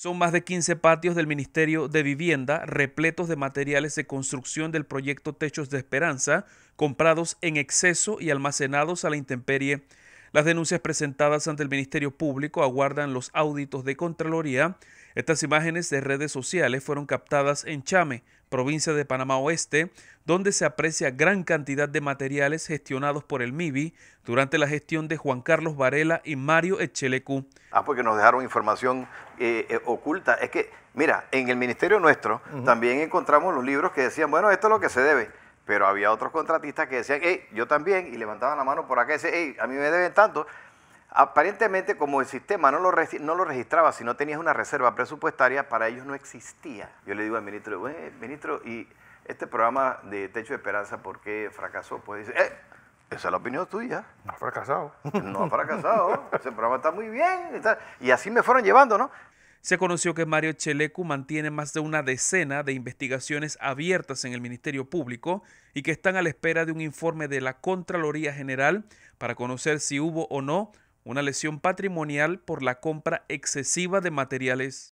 Son más de 15 patios del Ministerio de Vivienda repletos de materiales de construcción del proyecto Techos de Esperanza, comprados en exceso y almacenados a la intemperie las denuncias presentadas ante el Ministerio Público aguardan los auditos de Contraloría. Estas imágenes de redes sociales fueron captadas en Chame, provincia de Panamá Oeste, donde se aprecia gran cantidad de materiales gestionados por el MIBI durante la gestión de Juan Carlos Varela y Mario Echelecu. Ah, porque nos dejaron información eh, eh, oculta. Es que, mira, en el ministerio nuestro también encontramos los libros que decían, bueno, esto es lo que se debe pero había otros contratistas que decían, hey, yo también, y levantaban la mano por acá y decían, hey, a mí me deben tanto. Aparentemente, como el sistema no lo, no lo registraba, si no tenías una reserva presupuestaria, para ellos no existía. Yo le digo al ministro, ministro, y este programa de Techo de Esperanza, ¿por qué fracasó? Pues dice, eh, esa es la opinión tuya. No ha fracasado. No ha fracasado. Ese programa está muy bien. Y así me fueron llevando, ¿no? Se conoció que Mario Chelecu mantiene más de una decena de investigaciones abiertas en el Ministerio Público y que están a la espera de un informe de la Contraloría General para conocer si hubo o no una lesión patrimonial por la compra excesiva de materiales